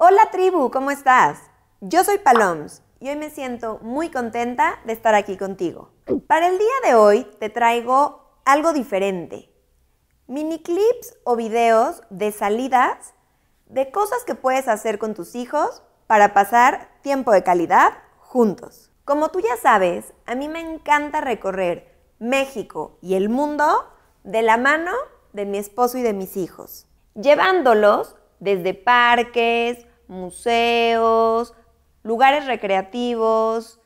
Hola tribu, ¿cómo estás? Yo soy Paloms y hoy me siento muy contenta de estar aquí contigo. Para el día de hoy te traigo algo diferente. Mini clips o videos de salidas de cosas que puedes hacer con tus hijos para pasar tiempo de calidad juntos. Como tú ya sabes, a mí me encanta recorrer México y el mundo de la mano de mi esposo y de mis hijos, llevándolos desde parques, museos, lugares recreativos,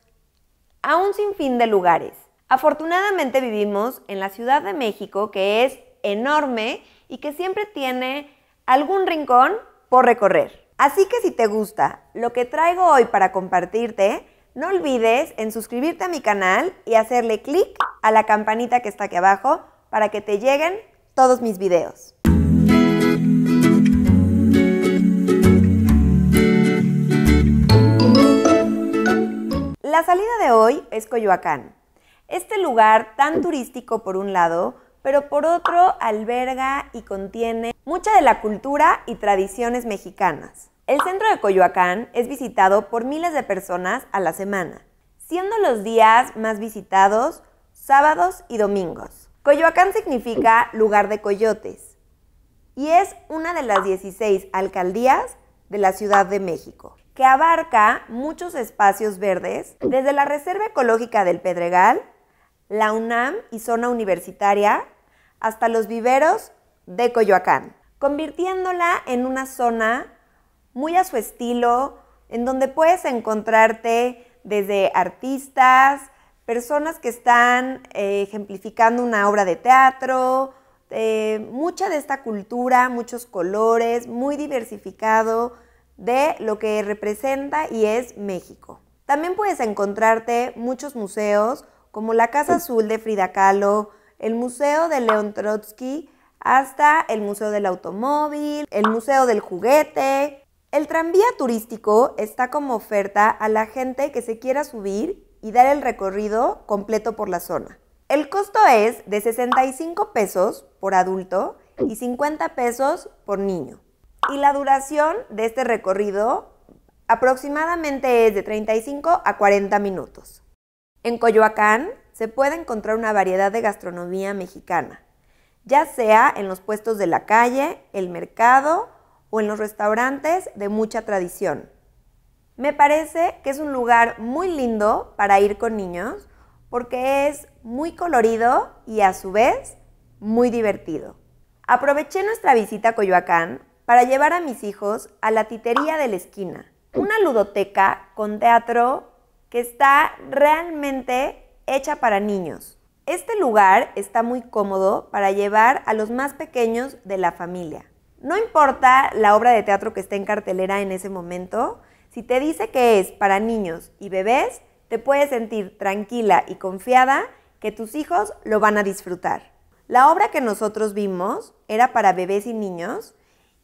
a un sinfín de lugares. Afortunadamente vivimos en la Ciudad de México, que es enorme y que siempre tiene algún rincón por recorrer. Así que si te gusta lo que traigo hoy para compartirte, no olvides en suscribirte a mi canal y hacerle clic a la campanita que está aquí abajo para que te lleguen todos mis videos. hoy es Coyoacán. Este lugar tan turístico por un lado, pero por otro alberga y contiene mucha de la cultura y tradiciones mexicanas. El centro de Coyoacán es visitado por miles de personas a la semana, siendo los días más visitados sábados y domingos. Coyoacán significa lugar de coyotes y es una de las 16 alcaldías de la Ciudad de México que abarca muchos espacios verdes, desde la Reserva Ecológica del Pedregal, la UNAM y zona universitaria, hasta los viveros de Coyoacán, convirtiéndola en una zona muy a su estilo, en donde puedes encontrarte desde artistas, personas que están eh, ejemplificando una obra de teatro, eh, mucha de esta cultura, muchos colores, muy diversificado, de lo que representa y es México. También puedes encontrarte muchos museos como la Casa Azul de Frida Kahlo, el Museo de León Trotsky, hasta el Museo del Automóvil, el Museo del Juguete. El tranvía turístico está como oferta a la gente que se quiera subir y dar el recorrido completo por la zona. El costo es de 65 pesos por adulto y 50 pesos por niño. Y la duración de este recorrido aproximadamente es de 35 a 40 minutos. En Coyoacán se puede encontrar una variedad de gastronomía mexicana, ya sea en los puestos de la calle, el mercado o en los restaurantes de mucha tradición. Me parece que es un lugar muy lindo para ir con niños porque es muy colorido y a su vez muy divertido. Aproveché nuestra visita a Coyoacán para llevar a mis hijos a la titería de la esquina, una ludoteca con teatro que está realmente hecha para niños. Este lugar está muy cómodo para llevar a los más pequeños de la familia. No importa la obra de teatro que esté en cartelera en ese momento, si te dice que es para niños y bebés, te puedes sentir tranquila y confiada que tus hijos lo van a disfrutar. La obra que nosotros vimos era para bebés y niños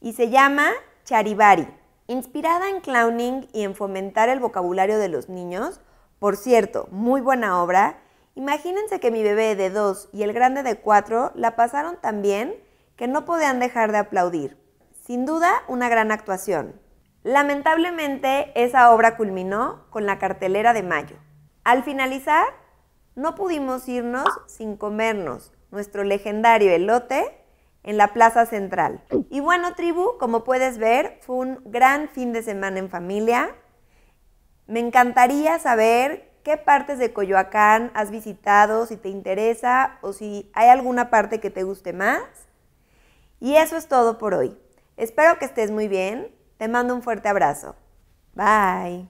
y se llama Charivari. Inspirada en clowning y en fomentar el vocabulario de los niños, por cierto, muy buena obra, imagínense que mi bebé de 2 y el grande de 4 la pasaron tan bien que no podían dejar de aplaudir. Sin duda, una gran actuación. Lamentablemente, esa obra culminó con la cartelera de mayo. Al finalizar, no pudimos irnos sin comernos nuestro legendario elote en la Plaza Central. Y bueno, tribu, como puedes ver, fue un gran fin de semana en familia. Me encantaría saber qué partes de Coyoacán has visitado, si te interesa o si hay alguna parte que te guste más. Y eso es todo por hoy. Espero que estés muy bien. Te mando un fuerte abrazo. Bye.